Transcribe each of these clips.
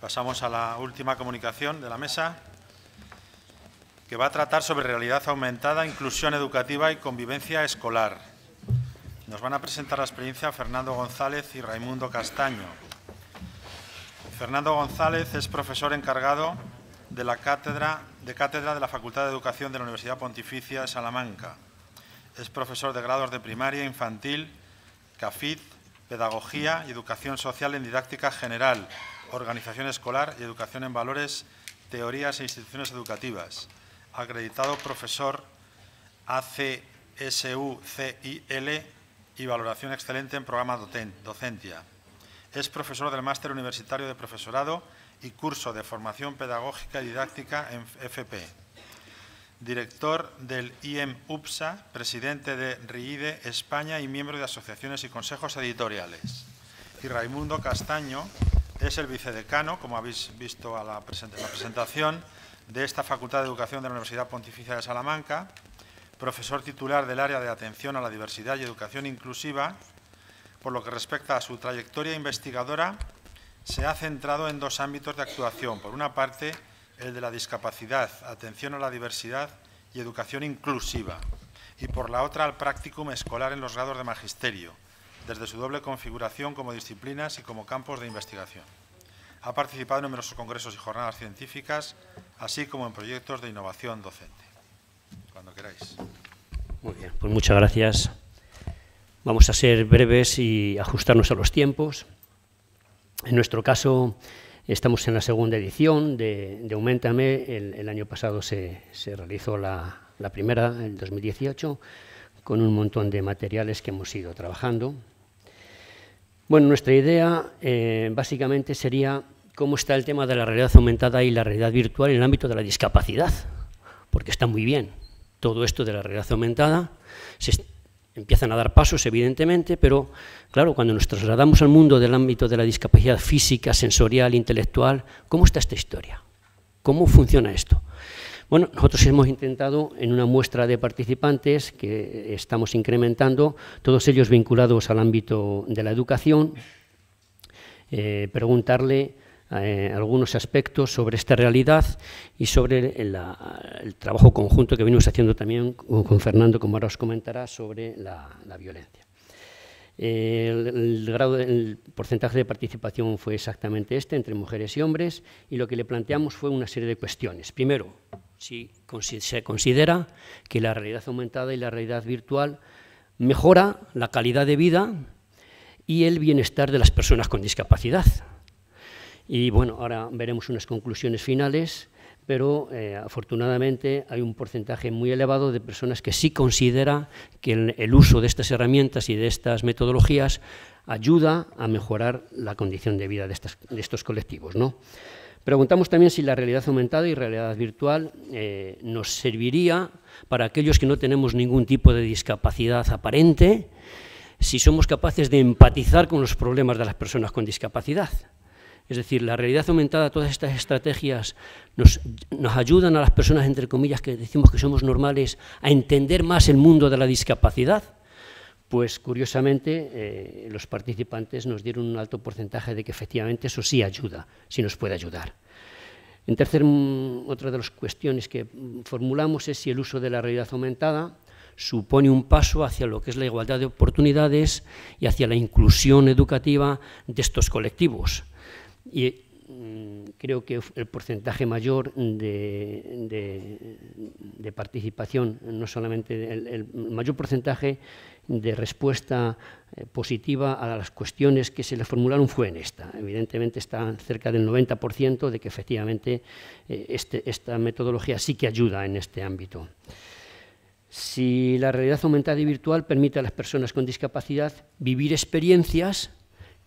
Pasamos a la última comunicación de la mesa, que va a tratar sobre realidad aumentada, inclusión educativa y convivencia escolar. Nos van a presentar la experiencia Fernando González y Raimundo Castaño. Fernando González es profesor encargado de la cátedra de, cátedra de la Facultad de Educación de la Universidad Pontificia de Salamanca. Es profesor de grados de primaria, infantil, CAFID, Pedagogía y Educación Social en Didáctica General Organización Escolar y Educación en Valores, Teorías e Instituciones Educativas. Acreditado profesor ACSUCIL y valoración excelente en programa docencia. Es profesor del Máster Universitario de Profesorado y curso de formación pedagógica y didáctica en FP. Director del IEM UPSA, presidente de RIIDE España y miembro de asociaciones y consejos editoriales. Y Raimundo Castaño, es el vicedecano, como habéis visto la en la presentación, de esta Facultad de Educación de la Universidad Pontificia de Salamanca, profesor titular del área de Atención a la Diversidad y Educación Inclusiva. Por lo que respecta a su trayectoria investigadora, se ha centrado en dos ámbitos de actuación. Por una parte, el de la discapacidad, atención a la diversidad y educación inclusiva. Y por la otra, al práctico escolar en los grados de magisterio, desde su doble configuración como disciplinas y como campos de investigación. Ha participado en numerosos congresos y jornadas científicas, así como en proyectos de innovación docente. Cuando queráis. Muy bien, pues muchas gracias. Vamos a ser breves y ajustarnos a los tiempos. En nuestro caso, estamos en la segunda edición de, Aumentame. El, año pasado se, realizó la primera, en 2018, con un montón de materiales que hemos ido trabajando. Bueno, nuestra idea eh, básicamente sería cómo está el tema de la realidad aumentada y la realidad virtual en el ámbito de la discapacidad, porque está muy bien todo esto de la realidad aumentada, se empiezan a dar pasos evidentemente, pero claro, cuando nos trasladamos al mundo del ámbito de la discapacidad física, sensorial, intelectual, ¿cómo está esta historia? ¿Cómo funciona esto? Bueno, nosotros hemos intentado en una muestra de participantes que estamos incrementando, todos ellos vinculados al ámbito de la educación, eh, preguntarle eh, algunos aspectos sobre esta realidad y sobre el, trabajo conjunto que venimos haciendo también con Fernando, como ahora os comentará, sobre la, violencia. el, el porcentaje de participación fue exactamente este, entre mujeres y hombres, y lo que le planteamos fue una serie de cuestiones. Primero, si se considera que la realidad aumentada y la realidad virtual mejora la calidad de vida y el bienestar de las personas con discapacidad. Y bueno, ahora veremos unas conclusiones finales, pero eh, afortunadamente hay un porcentaje muy elevado de personas que sí considera que el, uso de estas herramientas y de estas metodologías ayuda a mejorar la condición de vida de, de estos colectivos. ¿no? Preguntamos también si la realidad aumentada y realidad virtual eh, nos serviría para aquellos que no tenemos ningún tipo de discapacidad aparente, si somos capaces de empatizar con los problemas de las personas con discapacidad. Es decir, la realidad aumentada, todas estas estrategias nos, ayudan a las personas, entre comillas, que decimos que somos normales, a entender más el mundo de la discapacidad pues curiosamente eh, los participantes nos dieron un alto porcentaje de que efectivamente eso sí ayuda, sí nos puede ayudar. En tercer, mm, otra de las cuestiones que mm, formulamos es si el uso de la realidad aumentada supone un paso hacia lo que es la igualdad de oportunidades y hacia la inclusión educativa de estos colectivos. Y, mm, creo que el porcentaje mayor de, participación, no solamente el, mayor porcentaje de respuesta eh, positiva a las cuestiones que se le formularon fue en esta. Evidentemente está cerca del 90% de que efectivamente eh, este, esta metodología sí que ayuda en este ámbito. Si la realidad aumentada y virtual permite a las personas con discapacidad vivir experiencias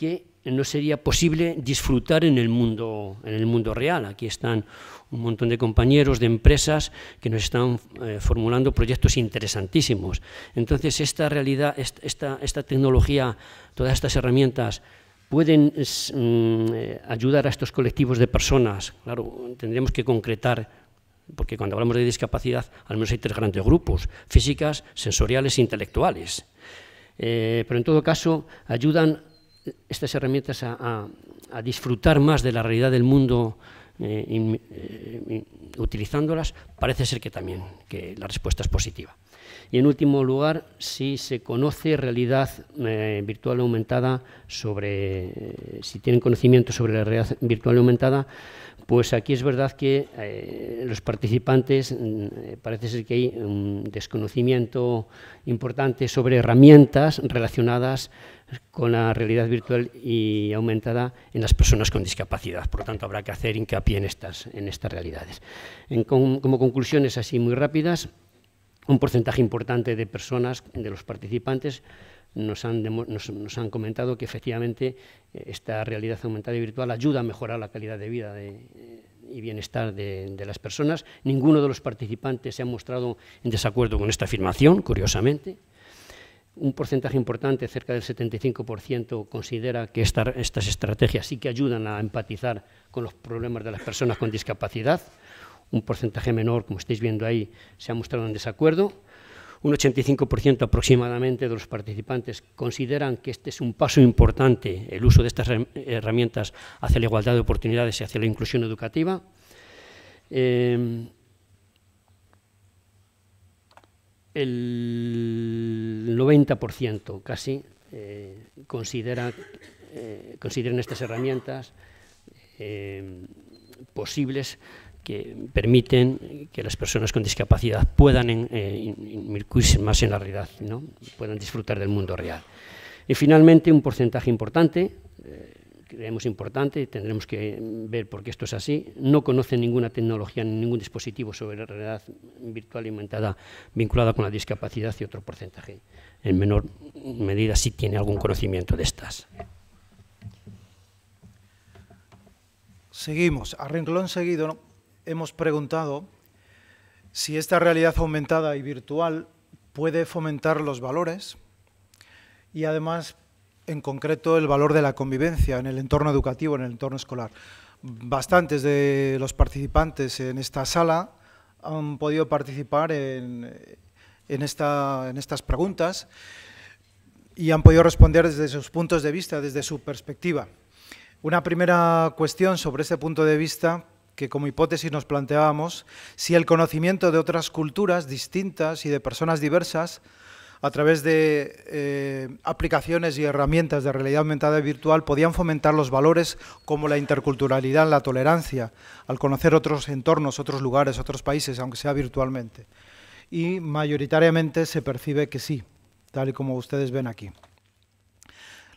que no sería posible disfrutar en el mundo, en el mundo real. Aquí están un montón de compañeros de empresas que nos están eh, formulando proyectos interesantísimos. Entonces, esta realidad, esta, esta tecnología, todas estas herramientas pueden mm, eh, ayudar a estos colectivos de personas. Claro, tendremos que concretar porque cuando hablamos de discapacidad al menos hay tres grandes grupos, físicas, sensoriales e intelectuales. Eh, pero en todo caso ayudan estas herramientas a, disfrutar más de la realidad del mundo eh, eh, utilizándolas, parece ser que también que la respuesta es positiva. Y en último lugar, si se conoce realidad eh, virtual aumentada sobre, si tienen conocimiento sobre la realidad virtual aumentada, pues aquí es verdad que eh, los participantes mm, eh, parece ser que hay un desconocimiento importante sobre herramientas relacionadas con la realidad virtual y aumentada en las personas con discapacidad. Por lo tanto, habrá que hacer hincapié en estas, en estas realidades. como conclusiones así muy rápidas, un porcentaje importante de personas, de los participantes, nos han, comentado que efectivamente eh, esta realidad aumentada y virtual ayuda a mejorar la calidad de vida eh, y bienestar de, las personas. Ninguno de los participantes se ha mostrado en desacuerdo con esta afirmación, curiosamente. Un porcentaje importante, cerca del 75%, considera que estas estrategias sí que ayudan a empatizar con los problemas de las personas con discapacidad. Un porcentaje menor, como estáis viendo ahí, se ha mostrado en desacuerdo. Un 85% aproximadamente de los participantes consideran que este es un paso importante, el uso de estas herramientas hacia la igualdad de oportunidades y hacia la inclusión educativa. Em, el 90% casi eh, eh, consideran estas herramientas em, posibles que permiten que las personas con discapacidad puedan eh, más en la realidad, ¿no? puedan disfrutar del mundo real. Y finalmente, un porcentaje importante, eh, creemos importante, tendremos que ver por qué esto es así, no conoce ninguna tecnología ni ningún dispositivo sobre la realidad virtual inventada vinculada con la discapacidad y otro porcentaje, en menor medida, sí tiene algún conocimiento de estas. Seguimos, a seguido, ¿no? hemos preguntado si esta realidad aumentada y virtual puede fomentar los valores y además, en concreto, el valor de la convivencia en el entorno educativo, en el entorno escolar. Bastantes de los participantes en esta sala han podido participar en, estas preguntas y han podido responder desde sus puntos de vista, desde su perspectiva. Una primera cuestión sobre este punto de vista que como hipótesis nos planteábamos si el conocimiento de otras culturas distintas y de personas diversas a través de eh, aplicaciones y herramientas de realidad aumentada y virtual podían fomentar los valores como la interculturalidad, la tolerancia, al conocer otros entornos, otros lugares, otros países, aunque sea virtualmente. Y mayoritariamente se percibe que sí, tal y como ustedes ven aquí.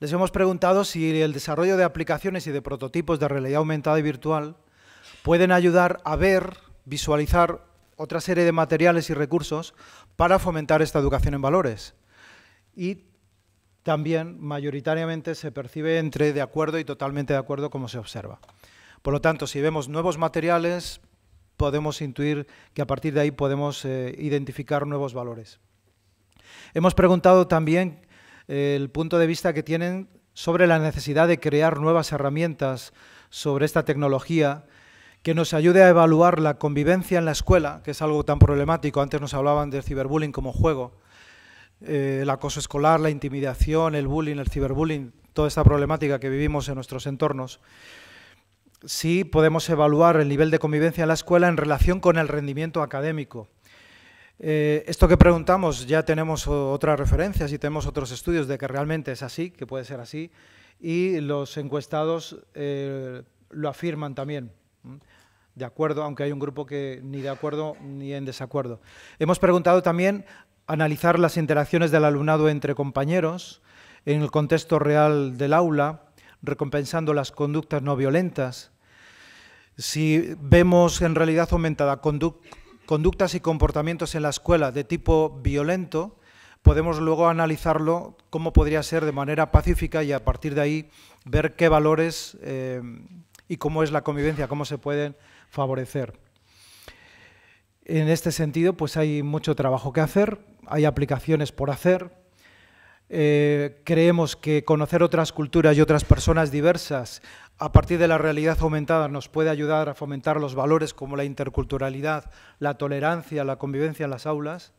Les hemos preguntado si el desarrollo de aplicaciones y de prototipos de realidad aumentada y virtual pueden ayudar a ver, visualizar otra serie de materiales y recursos para fomentar esta educación en valores. Y también mayoritariamente se percibe entre de acuerdo y totalmente de acuerdo como se observa. Por lo tanto, si vemos nuevos materiales, podemos intuir que a partir de ahí podemos eh, identificar nuevos valores. Hemos preguntado también eh, el punto de vista que tienen sobre la necesidad de crear nuevas herramientas sobre esta tecnología que nos ayude a evaluar la convivencia en la escuela, que es algo tan problemático. Antes nos hablaban del ciberbullying como juego. Eh, el acoso escolar, la intimidación, el bullying, el ciberbullying, toda esta problemática que vivimos en nuestros entornos. Sí podemos evaluar el nivel de convivencia en la escuela en relación con el rendimiento académico. Eh, esto que preguntamos ya tenemos otras referencias y tenemos otros estudios de que realmente es así, que puede ser así, y los encuestados eh, lo afirman también. De acuerdo, aunque hay un grupo que ni de acuerdo ni en desacuerdo. Hemos preguntado también analizar las interacciones del alumnado entre compañeros en el contexto real del aula, recompensando las conductas no violentas. Si vemos en realidad aumentada conductas y comportamientos en la escuela de tipo violento, podemos luego analizarlo cómo podría ser de manera pacífica y a partir de ahí ver qué valores eh, y cómo es la convivencia, cómo se pueden favorecer. En este sentido, pues hay mucho trabajo que hacer, hay aplicaciones por hacer. Eh, creemos que conocer otras culturas y otras personas diversas a partir de la realidad aumentada nos puede ayudar a fomentar los valores como la interculturalidad, la tolerancia, la convivencia en las aulas.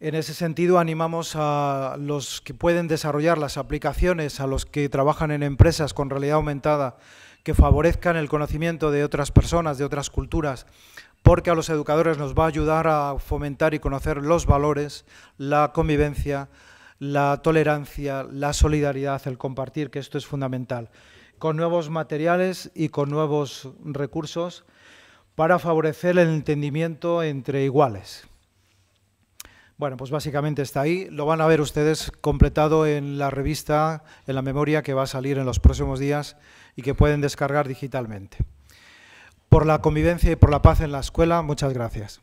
En ese sentido, animamos a los que pueden desarrollar las aplicaciones, a los que trabajan en empresas con realidad aumentada que favorezcan el conocimiento de otras personas, de otras culturas, porque a los educadores nos va a ayudar a fomentar y conocer los valores, la convivencia, la tolerancia, la solidaridad, el compartir, que esto es fundamental, con nuevos materiales y con nuevos recursos para favorecer el entendimiento entre iguales. Bueno, pues básicamente está ahí. Lo van a ver ustedes completado en la revista, en la memoria que va a salir en los próximos días y que pueden descargar digitalmente. Por la convivencia y por la paz en la escuela, muchas gracias.